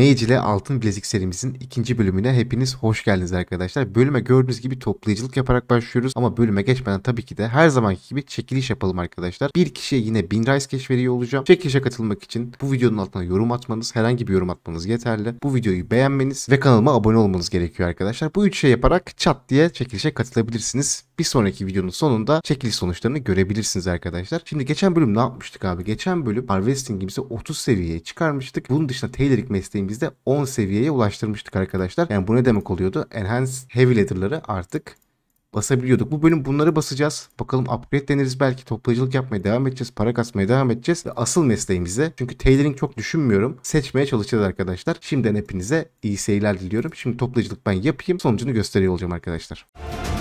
Mage ile Altın Bilezik serimizin ikinci bölümüne hepiniz hoş geldiniz arkadaşlar. Bölüme gördüğünüz gibi toplayıcılık yaparak başlıyoruz ama bölüme geçmeden tabii ki de her zamanki gibi çekiliş yapalım arkadaşlar. Bir kişiye yine 1000 Rice keşfediyor olacağım. Çekilişe katılmak için bu videonun altına yorum atmanız, herhangi bir yorum atmanız yeterli. Bu videoyu beğenmeniz ve kanalıma abone olmanız gerekiyor arkadaşlar. Bu üç şey yaparak çat diye çekilişe katılabilirsiniz. Bir sonraki videonun sonunda çekiliş sonuçlarını görebilirsiniz arkadaşlar. Şimdi geçen bölüm ne yapmıştık abi? Geçen bölüm harvestingimizi 30 seviyeye çıkarmıştık. Bunun dışında tailoring mesleğimiz girdiğimizde 10 seviyeye ulaştırmıştık arkadaşlar. Yani bu ne demek oluyordu? Enhance Heavy Letter'ları artık basabiliyorduk. Bu bölüm bunları basacağız. Bakalım upgrade deniriz belki. Toplayıcılık yapmaya devam edeceğiz. Para kasmaya devam edeceğiz. Ve asıl mesleğimize çünkü tailoring çok düşünmüyorum. Seçmeye çalışacağız arkadaşlar. Şimdiden hepinize iyi seyirler diliyorum. Şimdi toplayıcılık ben yapayım. Sonucunu gösteriyor olacağım arkadaşlar. Müzik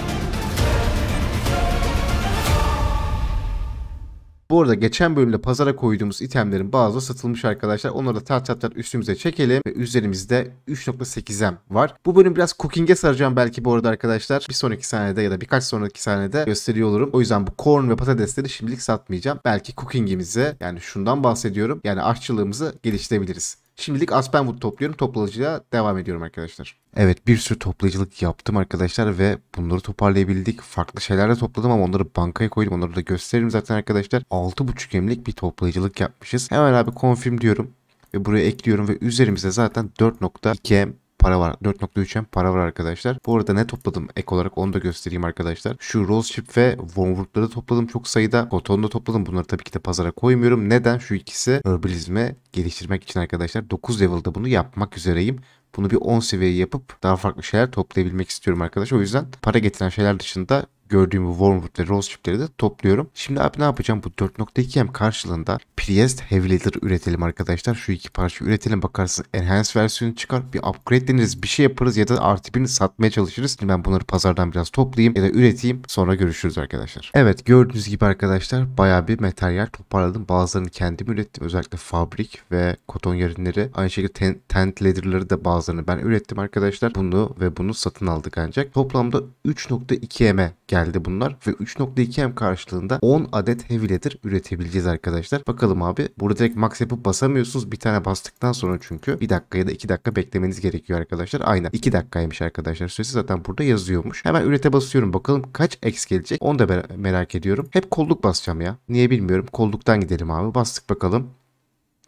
Bu arada geçen bölümde pazara koyduğumuz itemlerin bazıları satılmış arkadaşlar. Onları da tat tat tat üstümüze çekelim. Ve üzerimizde 3.8M var. Bu bölüm biraz cooking'e saracağım belki bu arada arkadaşlar. Bir sonraki sahnede ya da birkaç sonraki sahnede gösteriyor olurum. O yüzden bu corn ve patatesleri şimdilik satmayacağım. Belki cooking'imizi yani şundan bahsediyorum. Yani aşçılığımızı geliştirebiliriz. Şimdilik Aspenwood topluyorum. Toplayıcıya devam ediyorum arkadaşlar. Evet bir sürü toplayıcılık yaptım arkadaşlar ve bunları toparlayabildik. Farklı şeyler de topladım ama onları bankaya koydum. Onları da gösteririm zaten arkadaşlar. 6.5 emlik bir toplayıcılık yapmışız. Hemen abi confirm diyorum ve buraya ekliyorum ve üzerimize zaten 4.2 em para var. 4.3M para var arkadaşlar. Bu arada ne topladım ek olarak onu da göstereyim arkadaşlar. Şu Rose Chip ve Wormwood'ları topladım çok sayıda. Koton'u da topladım. Bunları tabii ki de pazara koymuyorum. Neden? Şu ikisi Herbalizm'e geliştirmek için arkadaşlar. 9 level'da bunu yapmak üzereyim. Bunu bir 10 seviye yapıp daha farklı şeyler toplayabilmek istiyorum arkadaşlar. O yüzden para getiren şeyler dışında gördüğüm bu Wormwood ve Rose çiftleri de topluyorum. Şimdi abi ne yapacağım? Bu 4.2M karşılığında Priest Heavy Leather üretelim arkadaşlar. Şu iki parça üretelim. Bakarsın Enhanced versiyonu çıkar. Bir upgrade deniriz. Bir şey yaparız ya da artı birini satmaya çalışırız. Şimdi ben bunları pazardan biraz toplayayım ya da üreteyim. Sonra görüşürüz arkadaşlar. Evet gördüğünüz gibi arkadaşlar baya bir materyal toparladım. Bazılarını kendim ürettim. Özellikle fabrik ve koton yarınları. Aynı şekilde ten tent leather'ları da bazılarını ben ürettim arkadaşlar. Bunu ve bunu satın aldık ancak. Toplamda 3.2 m geldi bunlar. Ve 3.2 M karşılığında 10 adet heavy ladder üretebileceğiz arkadaşlar. Bakalım abi. Burada direkt max yapıp basamıyorsunuz. Bir tane bastıktan sonra çünkü bir dakika ya da iki dakika beklemeniz gerekiyor arkadaşlar. Aynen 2 dakikaymış arkadaşlar. Süresi zaten burada yazıyormuş. Hemen ürete basıyorum. Bakalım kaç X gelecek. Onu da merak ediyorum. Hep kolluk basacağım ya. Niye bilmiyorum. Kolluktan gidelim abi. Bastık bakalım.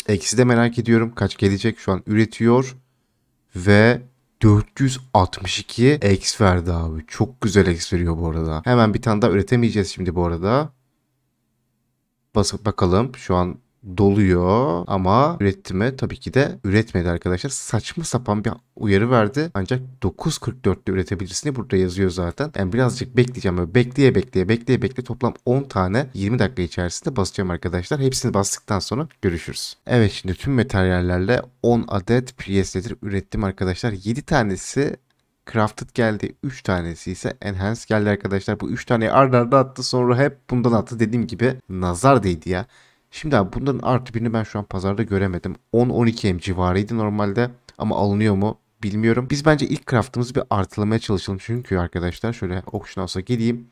Eksi de merak ediyorum. Kaç gelecek şu an üretiyor. Ve 462 X verdi abi. Çok güzel X veriyor bu arada. Hemen bir tane daha üretemeyeceğiz şimdi bu arada. Basıp bakalım. Şu an doluyor ama üretime tabii ki de üretmedi arkadaşlar. Saçma sapan bir uyarı verdi. Ancak 9.44'te üretebilirsin diye burada yazıyor zaten. Ben yani birazcık bekleyeceğim. Böyle bekleye bekleye bekleye bekleye toplam 10 tane 20 dakika içerisinde basacağım arkadaşlar. Hepsini bastıktan sonra görüşürüz. Evet şimdi tüm materyallerle 10 adet preset'leri ürettim arkadaşlar. 7 tanesi Crafted geldi. 3 tanesi ise Enhanced geldi arkadaşlar. Bu 3 taneyi ardarda arda attı sonra hep bundan attı. Dediğim gibi nazar değdi ya. Şimdi abi bunların artı birini ben şu an pazarda göremedim. 10-12M civarıydı normalde ama alınıyor mu bilmiyorum. Biz bence ilk craftımızı bir artılamaya çalışalım. Çünkü arkadaşlar şöyle auction house'a geleyim.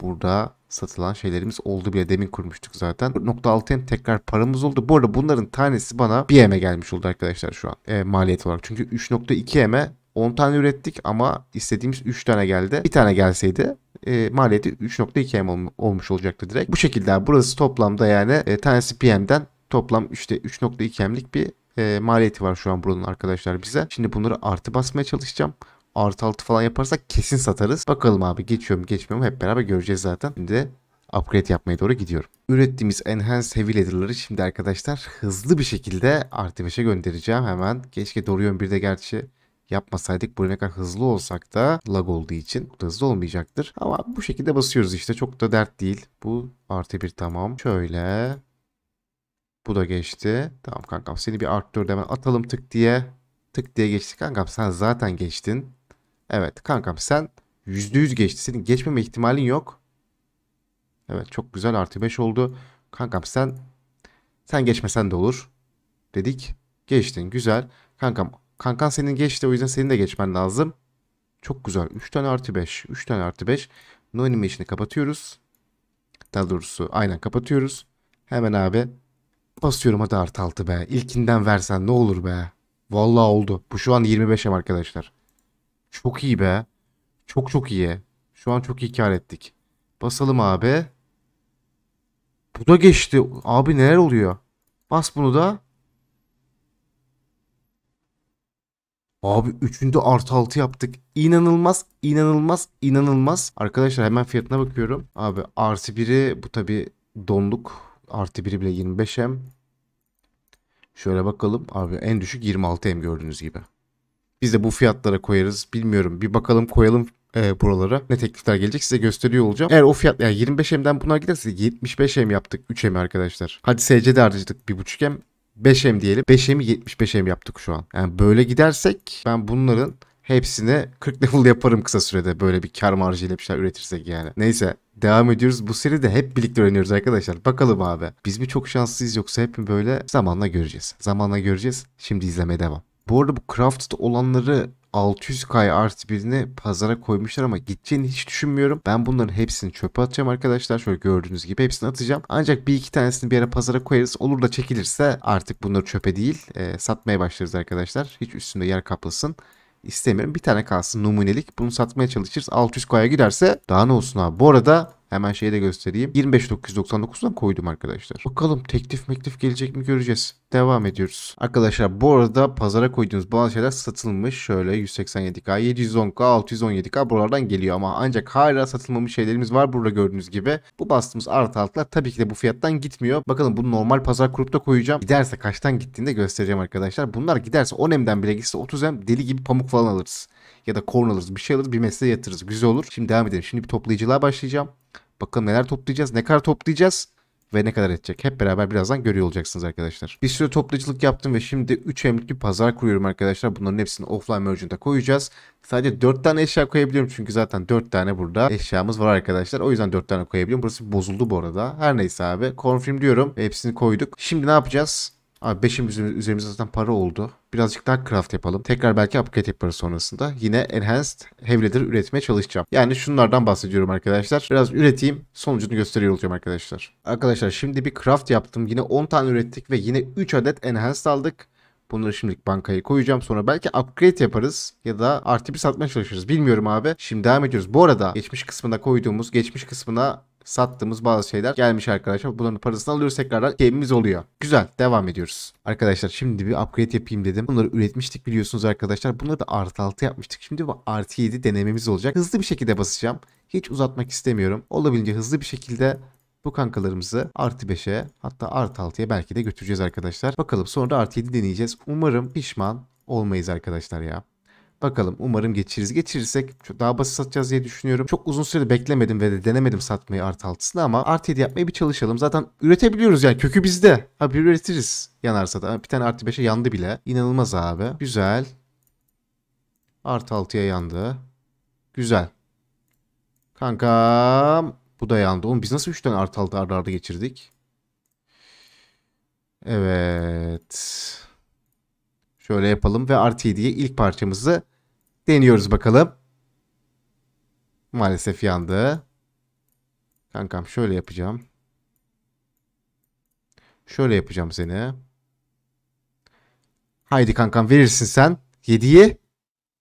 Burada satılan şeylerimiz oldu bile demin kurmuştuk zaten. Nokta 6M tekrar paramız oldu. Bu arada bunların tanesi bana 1 eme gelmiş oldu arkadaşlar şu an e, maliyet olarak. Çünkü 3.2 eme 10 tane ürettik ama istediğimiz 3 tane geldi. Bir tane gelseydi e, maliyeti 3.2 M olmuş olacaktı direkt. Bu şekilde burası toplamda yani e, tanesi PM'den toplam işte 3.2 M'lik bir e, maliyeti var şu an buranın arkadaşlar bize. Şimdi bunları artı basmaya çalışacağım artı altı falan yaparsak kesin satarız. Bakalım abi geçiyorum geçmiyorum hep beraber göreceğiz zaten. Şimdi upgrade yapmaya doğru gidiyorum. Ürettiğimiz Enhanced Heavy Leather'ları şimdi arkadaşlar hızlı bir şekilde artı 5'e göndereceğim hemen. Keşke doğru yön de gerçi yapmasaydık buraya kadar hızlı olsak da lag olduğu için hızlı olmayacaktır. Ama bu şekilde basıyoruz işte. Çok da dert değil. Bu artı bir tamam. Şöyle. Bu da geçti. Tamam kankam seni bir artı 4 hemen atalım tık diye. Tık diye geçti kankam sen zaten geçtin. Evet kankam sen %100 geçti. Senin geçmeme ihtimalin yok. Evet çok güzel artı 5 oldu. Kankam sen sen geçmesen de olur dedik. Geçtin güzel. Kankam Kankan senin geçti o yüzden senin de geçmen lazım. Çok güzel. 3 tane artı 5. 3 tane artı 5. No animation'ı kapatıyoruz. Daha doğrusu aynen kapatıyoruz. Hemen abi basıyorum hadi artı 6 be. İlkinden versen ne olur be. Vallahi oldu. Bu şu an 25'em arkadaşlar. Çok iyi be. Çok çok iyi. Şu an çok iyi kar ettik. Basalım abi. Bu da geçti. Abi neler oluyor? Bas bunu da. Abi üçünde artı altı yaptık. İnanılmaz, inanılmaz, inanılmaz. Arkadaşlar hemen fiyatına bakıyorum. Abi artı biri bu tabi donluk. Artı biri bile 25M. Şöyle bakalım. Abi en düşük 26M gördüğünüz gibi. Biz de bu fiyatlara koyarız. Bilmiyorum. Bir bakalım koyalım e, buralara. Ne teklifler gelecek size gösteriyor olacağım. Eğer o fiyat yani 25M'den bunlar giderse 75M yaptık 3M arkadaşlar. Hadi SC'de harcadık 1.5M. 5M diyelim. 5M'i 75M yaptık şu an. Yani böyle gidersek ben bunların hepsine 40 level yaparım kısa sürede böyle bir kar marjıyla bir şeyler üretirsek yani. Neyse devam ediyoruz. Bu seride hep birlikte öğreniyoruz arkadaşlar. Bakalım abi. Biz mi çok şanslıyız yoksa hep mi böyle zamanla göreceğiz. Zamanla göreceğiz. Şimdi izlemeye devam. Bu arada bu Craft'ta olanları 600K artı birini pazara koymuşlar ama gideceğini hiç düşünmüyorum. Ben bunların hepsini çöpe atacağım arkadaşlar. Şöyle gördüğünüz gibi hepsini atacağım. Ancak bir iki tanesini bir ara pazara koyarız. Olur da çekilirse artık bunları çöpe değil e, satmaya başlarız arkadaşlar. Hiç üstünde yer kaplasın istemiyorum. Bir tane kalsın numunelik. Bunu satmaya çalışırız. 600 koya giderse daha ne olsun abi. Bu arada Hemen şeyi de göstereyim. 25.999'dan koydum arkadaşlar. Bakalım teklif meklif gelecek mi göreceğiz. Devam ediyoruz. Arkadaşlar bu arada pazara koyduğunuz bazı şeyler satılmış. Şöyle 187K, 710K, 617K buralardan geliyor ama ancak hala satılmamış şeylerimiz var burada gördüğünüz gibi. Bu bastığımız artı altlar tabii ki de bu fiyattan gitmiyor. Bakalım bunu normal pazar grupta koyacağım. Giderse kaçtan gittiğini de göstereceğim arkadaşlar. Bunlar giderse 10 M'den bile gitse 30 M deli gibi pamuk falan alırız. Ya da korn alırız bir şey alırız bir mesleğe yatırırız. Güzel olur. Şimdi devam edelim. Şimdi bir toplayıcılığa başlayacağım. Bakalım neler toplayacağız, ne kadar toplayacağız ve ne kadar edecek. Hep beraber birazdan görüyor olacaksınız arkadaşlar. Bir sürü toplayıcılık yaptım ve şimdi 3 emlik bir pazar kuruyorum arkadaşlar. Bunların hepsini offline merchant'a koyacağız. Sadece 4 tane eşya koyabiliyorum çünkü zaten 4 tane burada eşyamız var arkadaşlar. O yüzden 4 tane koyabiliyorum. Burası bozuldu bu arada. Her neyse abi. Confirm diyorum. Hepsini koyduk. Şimdi ne yapacağız? Abi 5'in üzerimizde zaten para oldu. Birazcık daha craft yapalım. Tekrar belki upgrade yaparız sonrasında. Yine enhanced heavy üretmeye çalışacağım. Yani şunlardan bahsediyorum arkadaşlar. Biraz üreteyim. Sonucunu gösteriyor olacağım arkadaşlar. Arkadaşlar şimdi bir craft yaptım. Yine 10 tane ürettik ve yine 3 adet enhanced aldık. Bunları şimdilik bankaya koyacağım. Sonra belki upgrade yaparız ya da artı bir satmaya çalışırız. Bilmiyorum abi. Şimdi devam ediyoruz. Bu arada geçmiş kısmına koyduğumuz geçmiş kısmına sattığımız bazı şeyler gelmiş arkadaşlar. Bunların parasını alıyoruz tekrardan gemimiz oluyor. Güzel devam ediyoruz. Arkadaşlar şimdi bir upgrade yapayım dedim. Bunları üretmiştik biliyorsunuz arkadaşlar. Bunları da artı 6 yapmıştık. Şimdi bu artı 7 denememiz olacak. Hızlı bir şekilde basacağım. Hiç uzatmak istemiyorum. Olabildiğince hızlı bir şekilde bu kankalarımızı artı 5'e hatta artı 6'ya belki de götüreceğiz arkadaşlar. Bakalım sonra artı 7 deneyeceğiz. Umarım pişman olmayız arkadaşlar ya. Bakalım umarım geçiririz. Geçirirsek daha basit satacağız diye düşünüyorum. Çok uzun süre beklemedim ve de denemedim satmayı art altısını ama artı 7 yapmaya bir çalışalım. Zaten üretebiliyoruz yani kökü bizde. Ha bir üretiriz yanarsa da. Bir tane artı 5'e yandı bile. İnanılmaz abi. Güzel. art 6'ya yandı. Güzel. Kankam. Bu da yandı. Oğlum biz nasıl 3 tane art 6 arda arda geçirdik? Evet. Şöyle yapalım ve artı 7'ye ilk parçamızı Deniyoruz bakalım. Maalesef yandı. Kankam şöyle yapacağım. Şöyle yapacağım seni. Haydi kankam verirsin sen. 7'yi.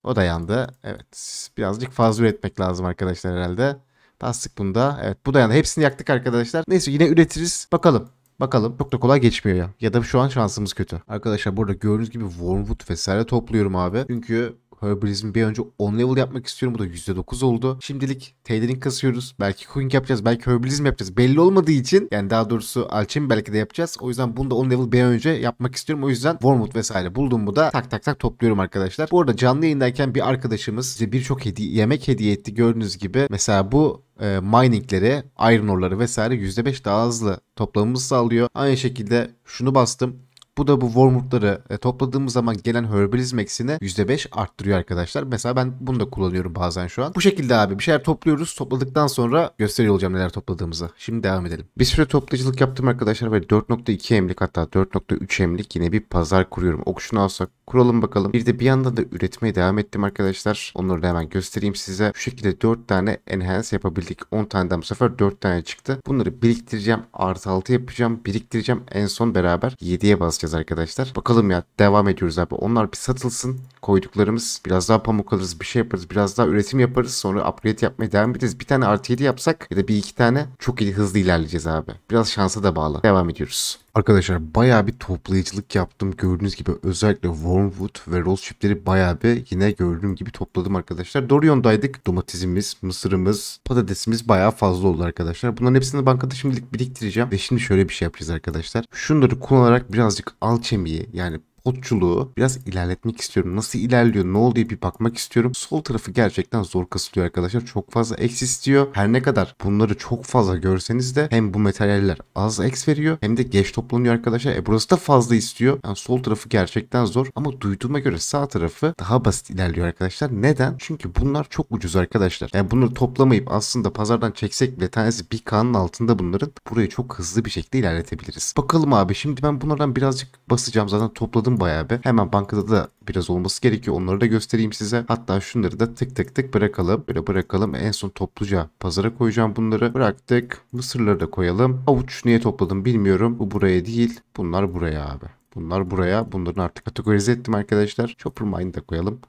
O da yandı. Evet. Birazcık fazla üretmek lazım arkadaşlar herhalde. Bastık bunda. Evet bu da yandı. Hepsini yaktık arkadaşlar. Neyse yine üretiriz. Bakalım. Bakalım çok da kolay geçmiyor ya. Ya da şu an şansımız kötü. Arkadaşlar burada gördüğünüz gibi wormwood vesaire topluyorum abi. Çünkü Herbalism'i bir önce 10 level yapmak istiyorum. Bu da %9 oldu. Şimdilik Taylor'in kasıyoruz. Belki Coin yapacağız. Belki Herbalism yapacağız. Belli olmadığı için yani daha doğrusu Alchemy belki de yapacağız. O yüzden bunu da 10 level bir önce yapmak istiyorum. O yüzden Wormwood vesaire buldum mu da tak tak tak topluyorum arkadaşlar. Bu arada canlı yayındayken bir arkadaşımız size birçok hediye, yemek hediye etti gördüğünüz gibi. Mesela bu e, miningleri, iron ore'ları vesaire %5 daha hızlı toplamımızı sağlıyor. Aynı şekilde şunu bastım. Bu da bu wormwoodları e, topladığımız zaman gelen herbalizm eksini %5 arttırıyor arkadaşlar. Mesela ben bunu da kullanıyorum bazen şu an. Bu şekilde abi bir şeyler topluyoruz. Topladıktan sonra gösteriyor olacağım neler topladığımızı. Şimdi devam edelim. Bir süre toplayıcılık yaptım arkadaşlar ve 4.2 emlik hatta 4.3 emlik yine bir pazar kuruyorum. Okşunu alsak kuralım bakalım. Bir de bir yandan da üretmeye devam ettim arkadaşlar. Onları da hemen göstereyim size. Şu şekilde 4 tane enhance yapabildik. 10 taneden bu sefer 4 tane çıktı. Bunları biriktireceğim. Artı 6 yapacağım. Biriktireceğim. En son beraber 7'ye basacağım basacağız arkadaşlar. Bakalım ya devam ediyoruz abi. Onlar bir satılsın. Koyduklarımız biraz daha pamuk alırız. Bir şey yaparız. Biraz daha üretim yaparız. Sonra upgrade yapmaya devam ederiz. Bir tane artı 7 yapsak ya da bir iki tane çok iyi hızlı ilerleyeceğiz abi. Biraz şansa da bağlı. Devam ediyoruz. Arkadaşlar baya bir toplayıcılık yaptım. Gördüğünüz gibi özellikle Wormwood ve Rose çipleri baya bir yine gördüğüm gibi topladım arkadaşlar. Dorion'daydık. Domatesimiz, mısırımız, patatesimiz baya fazla oldu arkadaşlar. Bunların hepsini bankada şimdilik biriktireceğim. Ve şimdi şöyle bir şey yapacağız arkadaşlar. Şunları kullanarak birazcık alçemiyi yani potçuluğu biraz ilerletmek istiyorum. Nasıl ilerliyor ne oluyor bir bakmak istiyorum. Sol tarafı gerçekten zor kasılıyor arkadaşlar. Çok fazla X istiyor. Her ne kadar bunları çok fazla görseniz de hem bu materyaller az X veriyor hem de geç toplanıyor arkadaşlar. E burası da fazla istiyor. Yani sol tarafı gerçekten zor ama duyduğuma göre sağ tarafı daha basit ilerliyor arkadaşlar. Neden? Çünkü bunlar çok ucuz arkadaşlar. Yani bunları toplamayıp aslında pazardan çeksek bile tanesi bir knın altında bunların. Burayı çok hızlı bir şekilde ilerletebiliriz. Bakalım abi şimdi ben bunlardan birazcık basacağım. Zaten topladım aldım bayağı bir. Hemen bankada da biraz olması gerekiyor. Onları da göstereyim size. Hatta şunları da tık tık tık bırakalım. Böyle bırakalım. En son topluca pazara koyacağım bunları. Bıraktık. Mısırları da koyalım. Avuç niye topladım bilmiyorum. Bu buraya değil. Bunlar buraya abi. Bunlar buraya. Bunların artık kategorize ettim arkadaşlar. Chopper Mine'ı da koyalım.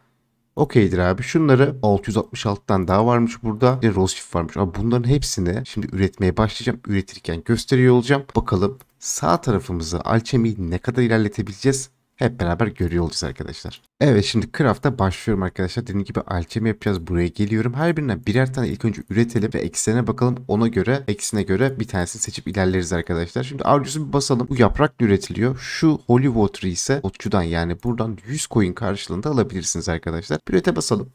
Okeydir abi. Şunları 666'dan daha varmış burada. Bir Rosif varmış. Ama bunların hepsini şimdi üretmeye başlayacağım. Üretirken gösteriyor olacağım. Bakalım sağ tarafımızı alçemiyi ne kadar ilerletebileceğiz? Hep beraber görüyor olacağız arkadaşlar. Evet şimdi craft'a başlıyorum arkadaşlar. Dediğim gibi alçemi yapacağız. Buraya geliyorum. Her birine birer tane ilk önce üretelim ve eksenine bakalım. Ona göre eksine göre bir tanesini seçip ilerleriz arkadaşlar. Şimdi avcısı bir basalım. Bu yaprak üretiliyor. Şu holy water ise otçudan yani buradan 100 coin karşılığında alabilirsiniz arkadaşlar. Ürete basalım.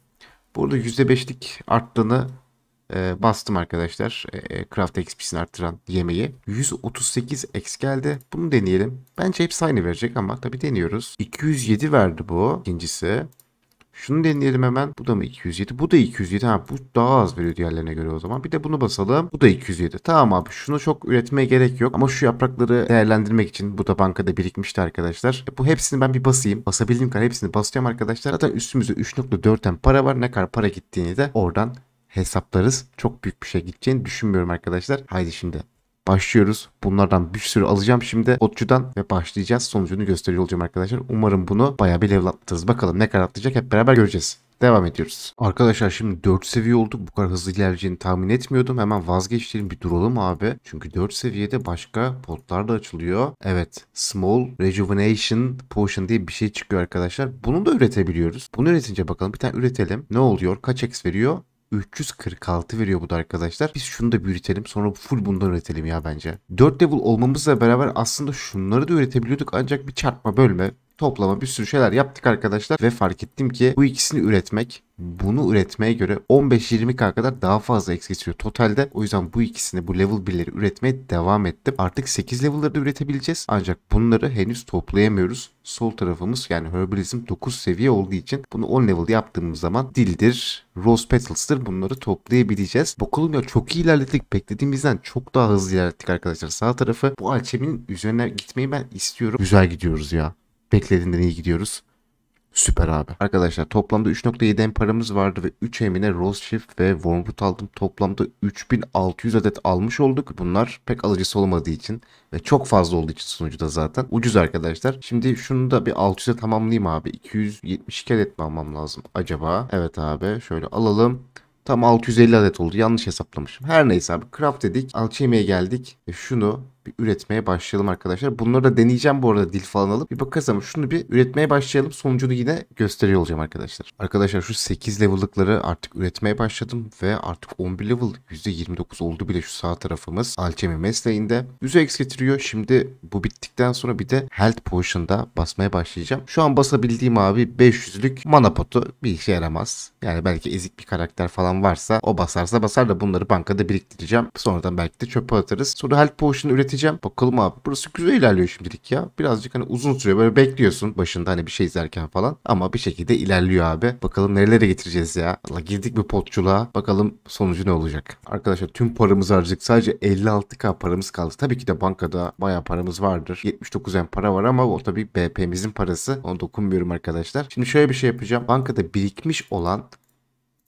Burada %5'lik arttığını e, bastım arkadaşlar. E, e craft XP'sini arttıran yemeği. 138 X geldi. Bunu deneyelim. Bence hepsi aynı verecek ama tabi deniyoruz. 207 verdi bu. İkincisi. Şunu deneyelim hemen. Bu da mı 207? Bu da 207. Ha bu daha az veriyor diğerlerine göre o zaman. Bir de bunu basalım. Bu da 207. Tamam abi şunu çok üretmeye gerek yok. Ama şu yaprakları değerlendirmek için bu da bankada birikmişti arkadaşlar. E, bu hepsini ben bir basayım. Basabildiğim kadar hepsini basacağım arkadaşlar. Zaten üstümüzde 3.4'ten para var. Ne kadar para gittiğini de oradan hesaplarız. Çok büyük bir şey gideceğini düşünmüyorum arkadaşlar. Haydi şimdi başlıyoruz. Bunlardan bir sürü alacağım şimdi otçudan ve başlayacağız. Sonucunu gösteriyor olacağım arkadaşlar. Umarım bunu bayağı bir level Bakalım ne kadar atlayacak hep beraber göreceğiz. Devam ediyoruz. Arkadaşlar şimdi 4 seviye olduk. Bu kadar hızlı ilerleyeceğini tahmin etmiyordum. Hemen vazgeçelim bir duralım abi. Çünkü 4 seviyede başka potlar da açılıyor. Evet. Small Rejuvenation Potion diye bir şey çıkıyor arkadaşlar. Bunu da üretebiliyoruz. Bunu üretince bakalım bir tane üretelim. Ne oluyor? Kaç X veriyor? 346 veriyor bu da arkadaşlar. Biz şunu da büyütelim sonra full bundan üretelim ya bence. 4 level olmamızla beraber aslında şunları da üretebiliyorduk ancak bir çarpma bölme toplama bir sürü şeyler yaptık arkadaşlar ve fark ettim ki bu ikisini üretmek bunu üretmeye göre 15-20k kadar daha fazla eks geçiriyor totalde. O yüzden bu ikisini bu level 1'leri üretmeye devam ettim. Artık 8 level'ları da üretebileceğiz. Ancak bunları henüz toplayamıyoruz. Sol tarafımız yani herbalizm 9 seviye olduğu için bunu 10 level yaptığımız zaman dildir, rose petals'tır bunları toplayabileceğiz. Bakalım ya çok iyi ilerledik. Beklediğimizden çok daha hızlı ilerledik arkadaşlar. Sağ tarafı bu alçeminin üzerine gitmeyi ben istiyorum. Güzel gidiyoruz ya beklediğinden iyi gidiyoruz. Süper abi. Arkadaşlar toplamda 3.7 M paramız vardı ve 3 emine Rose Shift ve Wormwood aldım. Toplamda 3600 adet almış olduk. Bunlar pek alıcısı olmadığı için ve çok fazla olduğu için sunucuda zaten. Ucuz arkadaşlar. Şimdi şunu da bir 600'e tamamlayayım abi. 272 adet mi almam lazım acaba? Evet abi şöyle alalım. Tam 650 adet oldu. Yanlış hesaplamışım. Her neyse abi. Craft dedik. Alçemiye geldik. E şunu bir üretmeye başlayalım arkadaşlar. Bunları da deneyeceğim bu arada dil falan alıp. Bir bakarız ama şunu bir üretmeye başlayalım. Sonucunu yine gösteriyor olacağım arkadaşlar. Arkadaşlar şu 8 level'lıkları artık üretmeye başladım ve artık 11 level %29 oldu bile şu sağ tarafımız. Alchemy mesleğinde. %x getiriyor. Şimdi bu bittikten sonra bir de health potion'da basmaya başlayacağım. Şu an basabildiğim abi 500'lük mana potu bir işe yaramaz. Yani belki ezik bir karakter falan varsa o basarsa basar da bunları bankada biriktireceğim. Sonradan belki de çöpe atarız. Sonra health potion üreteceğim izleyeceğim. Bakalım abi. Burası güzel ilerliyor şimdilik ya. Birazcık hani uzun süre böyle bekliyorsun başında hani bir şey izlerken falan. Ama bir şekilde ilerliyor abi. Bakalım nerelere getireceğiz ya. Allah girdik bir potçuluğa. Bakalım sonucu ne olacak. Arkadaşlar tüm paramızı harcadık. Sadece 56k paramız kaldı. Tabii ki de bankada bayağı paramız vardır. 79 en para var ama o tabii BP'mizin parası. Onu dokunmuyorum arkadaşlar. Şimdi şöyle bir şey yapacağım. Bankada birikmiş olan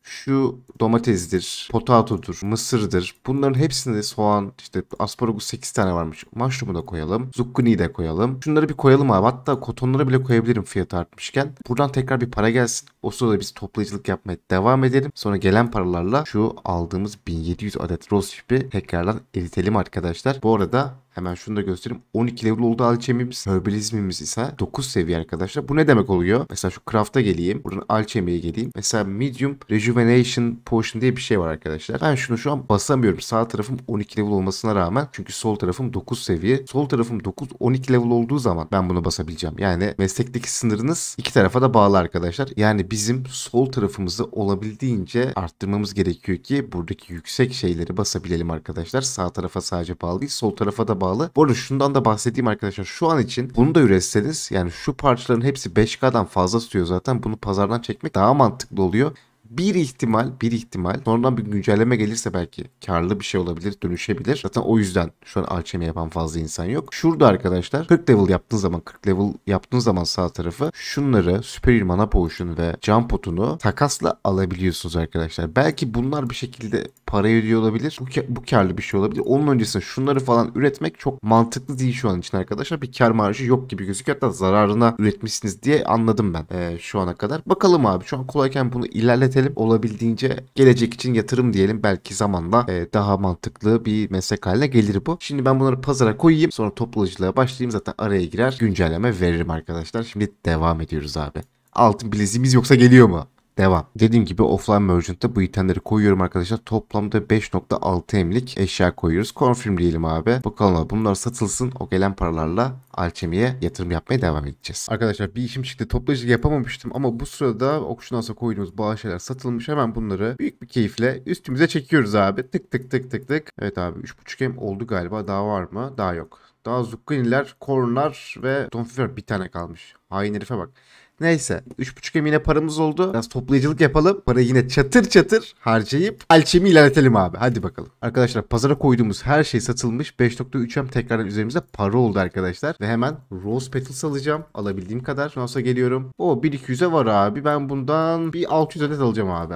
şu domatesdir, potatodur, mısırdır. Bunların hepsini soğan, işte asparagus 8 tane varmış. Mushroom'u da koyalım. Zucchini'yi de koyalım. Şunları bir koyalım abi. Hatta kotonları bile koyabilirim fiyat artmışken. Buradan tekrar bir para gelsin. O sırada biz toplayıcılık yapmaya devam edelim. Sonra gelen paralarla şu aldığımız 1700 adet roast beef'i tekrardan eritelim arkadaşlar. Bu arada Hemen şunu da göstereyim. 12 level oldu alchemimiz, Herbalizmimiz ise 9 seviye arkadaşlar. Bu ne demek oluyor? Mesela şu craft'a geleyim. Buradan alchemiye geleyim. Mesela medium rejuvenation potion diye bir şey var arkadaşlar. Ben şunu şu an basamıyorum. Sağ tarafım 12 level olmasına rağmen. Çünkü sol tarafım 9 seviye. Sol tarafım 9 12 level olduğu zaman ben bunu basabileceğim. Yani meslekteki sınırınız iki tarafa da bağlı arkadaşlar. Yani bizim sol tarafımızı olabildiğince arttırmamız gerekiyor ki buradaki yüksek şeyleri basabilelim arkadaşlar. Sağ tarafa sadece bağlı değil. Sol tarafa da parçalara bağlı. Bu arada şundan da bahsedeyim arkadaşlar. Şu an için bunu da üretseniz yani şu parçaların hepsi 5K'dan fazla tutuyor zaten. Bunu pazardan çekmek daha mantıklı oluyor bir ihtimal bir ihtimal sonradan bir güncelleme gelirse belki karlı bir şey olabilir dönüşebilir. Zaten o yüzden şu an alçeme yapan fazla insan yok. Şurada arkadaşlar 40 level yaptığın zaman 40 level yaptığın zaman sağ tarafı şunları Superior Mana Potion ve Jump Pot'unu takasla alabiliyorsunuz arkadaşlar. Belki bunlar bir şekilde para ediyor olabilir. Bu, bu karlı bir şey olabilir. Onun öncesinde şunları falan üretmek çok mantıklı değil şu an için arkadaşlar. Bir kar marjı yok gibi gözüküyor. Hatta zararına üretmişsiniz diye anladım ben ee, şu ana kadar. Bakalım abi şu an kolayken bunu ilerletelim yükselip olabildiğince gelecek için yatırım diyelim. Belki zamanla e, daha mantıklı bir meslek haline gelir bu. Şimdi ben bunları pazara koyayım. Sonra toplayıcılığa başlayayım. Zaten araya girer. Güncelleme veririm arkadaşlar. Şimdi devam ediyoruz abi. Altın bileziğimiz yoksa geliyor mu? devam. Dediğim gibi offline merchantte bu itemleri koyuyorum arkadaşlar. Toplamda 5.6 emlik eşya koyuyoruz. Confirm diyelim abi. Bakalım abi bunlar satılsın. O gelen paralarla alchemy'e yatırım yapmaya devam edeceğiz. Arkadaşlar bir işim çıktı. Toplayıcı yapamamıştım ama bu sırada Auctionhouse'a koyduğumuz bazı şeyler satılmış. Hemen bunları büyük bir keyifle üstümüze çekiyoruz abi. Tık tık tık tık tık. Evet abi 3.5 em oldu galiba. Daha var mı? Daha yok. Daha zukkiniler, kornlar ve donfifer bir tane kalmış. Hain herife bak. Neyse 3.5M yine paramız oldu. Biraz toplayıcılık yapalım. Parayı yine çatır çatır harcayıp alçemi ilerletelim abi. Hadi bakalım. Arkadaşlar pazara koyduğumuz her şey satılmış. 5.3M tekrardan üzerimize para oldu arkadaşlar. Ve hemen Rose Petals alacağım. Alabildiğim kadar. Nasılsa geliyorum. O 1.200'e var abi. Ben bundan bir 600 adet alacağım abi.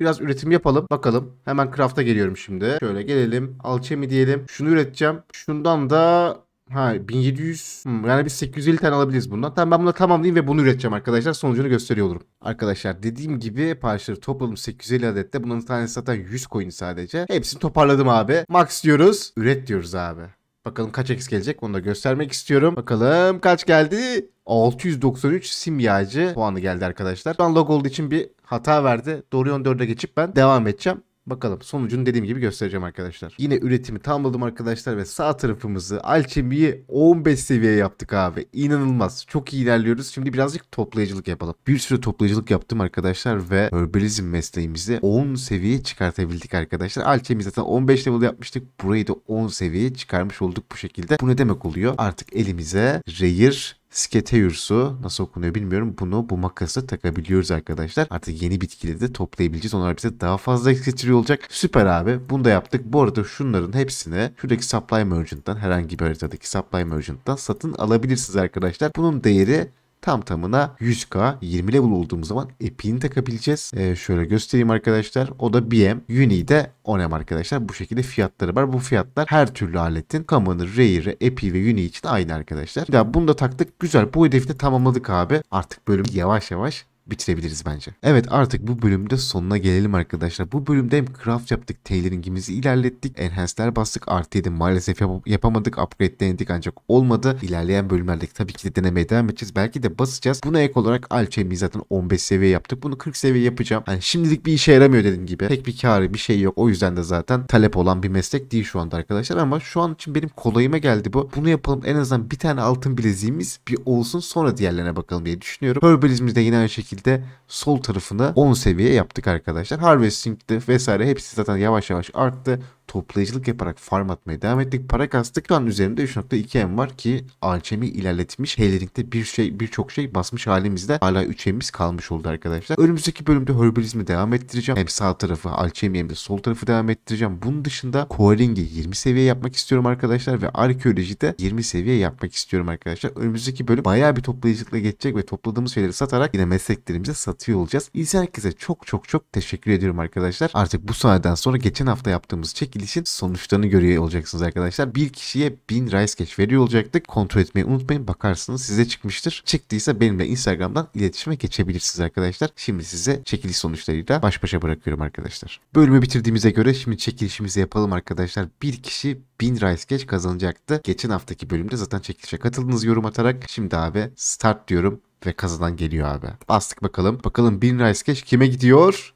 Biraz üretim yapalım. Bakalım. Hemen craft'a geliyorum şimdi. Şöyle gelelim. Alçemi diyelim. Şunu üreteceğim. Şundan da Ha 1700 hmm, yani bir 850 tane alabiliriz bundan. Tamam ben bunu tamamlayayım ve bunu üreteceğim arkadaşlar. Sonucunu gösteriyor olurum. Arkadaşlar dediğim gibi parçaları topladım 850 adette. Bunun tanesi zaten 100 coin sadece. Hepsini toparladım abi. Max diyoruz. Üret diyoruz abi. Bakalım kaç X gelecek onu da göstermek istiyorum. Bakalım kaç geldi? 693 simyacı puanı geldi arkadaşlar. Şu an log olduğu için bir hata verdi. Dorion 4'e geçip ben devam edeceğim. Bakalım sonucunu dediğim gibi göstereceğim arkadaşlar. Yine üretimi tamamladım arkadaşlar ve sağ tarafımızı alçemiyi 15 seviye yaptık abi. İnanılmaz. Çok iyi ilerliyoruz. Şimdi birazcık toplayıcılık yapalım. Bir sürü toplayıcılık yaptım arkadaşlar ve herbalizm mesleğimizi 10 seviye çıkartabildik arkadaşlar. Alçemi zaten 15 level yapmıştık. Burayı da 10 seviye çıkarmış olduk bu şekilde. Bu ne demek oluyor? Artık elimize reyir Sketeyursu nasıl okunuyor bilmiyorum. Bunu bu makası takabiliyoruz arkadaşlar. Artık yeni bitkileri de toplayabileceğiz. Onlar bize daha fazla getiriyor olacak. Süper abi. Bunu da yaptık. Bu arada şunların hepsini şuradaki Supply Merchant'tan herhangi bir haritadaki Supply Merchant'tan satın alabilirsiniz arkadaşlar. Bunun değeri tam tamına 100k 20 level olduğumuz zaman epini takabileceğiz. ee, şöyle göstereyim arkadaşlar. O da BM. de 10m arkadaşlar. Bu şekilde fiyatları var. Bu fiyatlar her türlü aletin Commoner, Rare, Epi ve Uni için aynı arkadaşlar. Ya bunu da taktık. Güzel. Bu hedefi de tamamladık abi. Artık bölüm yavaş yavaş bitirebiliriz bence. Evet artık bu bölümde sonuna gelelim arkadaşlar. Bu bölümde hem craft yaptık, tailoringimizi ilerlettik, enhance'ler bastık, artı maalesef yap yapamadık, upgrade denedik ancak olmadı. İlerleyen bölümlerde tabii ki de denemeye devam edeceğiz. Belki de basacağız. Buna ek olarak alchemy zaten 15 seviye yaptık. Bunu 40 seviye yapacağım. Yani şimdilik bir işe yaramıyor dediğim gibi. Pek bir karı bir şey yok. O yüzden de zaten talep olan bir meslek değil şu anda arkadaşlar ama şu an için benim kolayıma geldi bu. Bunu yapalım. En azından bir tane altın bileziğimiz bir olsun sonra diğerlerine bakalım diye düşünüyorum. Herbalizmizde yine aynı şekilde şekilde sol tarafını 10 seviye yaptık arkadaşlar. Harvesting vesaire hepsi zaten yavaş yavaş arttı toplayıcılık yaparak farm atmaya devam ettik. Para kastık. Şu an üzerinde 3.2M var ki alçemi ilerletmiş. Heylering'de bir şey birçok şey basmış halimizde. Hala 3M'imiz kalmış oldu arkadaşlar. Önümüzdeki bölümde herbalizmi devam ettireceğim. Hem sağ tarafı alçemi hem de sol tarafı devam ettireceğim. Bunun dışında Koaling'i 20 seviye yapmak istiyorum arkadaşlar ve arkeolojide 20 seviye yapmak istiyorum arkadaşlar. Önümüzdeki bölüm bayağı bir toplayıcılıkla geçecek ve topladığımız şeyleri satarak yine mesleklerimize satıyor olacağız. İzleyen herkese çok çok çok teşekkür ediyorum arkadaşlar. Artık bu saatten sonra geçen hafta yaptığımız çekim ilişin sonuçlarını görüyor olacaksınız arkadaşlar. Bir kişiye 1000 rice cash veriyor olacaktık. Kontrol etmeyi unutmayın. Bakarsınız size çıkmıştır. Çıktıysa benimle Instagram'dan iletişime geçebilirsiniz arkadaşlar. Şimdi size çekiliş sonuçlarıyla baş başa bırakıyorum arkadaşlar. Bölümü bitirdiğimize göre şimdi çekilişimizi yapalım arkadaşlar. Bir kişi 1000 rice cash kazanacaktı. Geçen haftaki bölümde zaten çekilişe katıldınız yorum atarak. Şimdi abi start diyorum ve kazanan geliyor abi. Bastık bakalım. Bakalım 1000 rice cash kime gidiyor?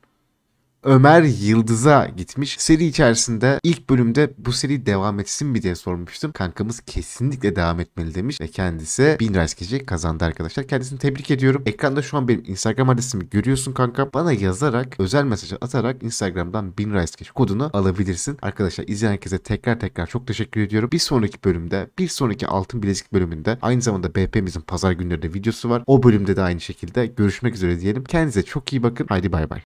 Ömer Yıldız'a gitmiş. Seri içerisinde ilk bölümde bu seri devam etsin mi diye sormuştum. Kankamız kesinlikle devam etmeli demiş ve kendisi bin lira gece kazandı arkadaşlar. Kendisini tebrik ediyorum. Ekranda şu an benim Instagram adresimi görüyorsun kanka. Bana yazarak özel mesaj atarak Instagram'dan bin lira gece kodunu alabilirsin. Arkadaşlar izleyen herkese tekrar tekrar çok teşekkür ediyorum. Bir sonraki bölümde bir sonraki altın bilezik bölümünde aynı zamanda BP'mizin pazar günlerinde videosu var. O bölümde de aynı şekilde görüşmek üzere diyelim. Kendinize çok iyi bakın. Haydi bay bay.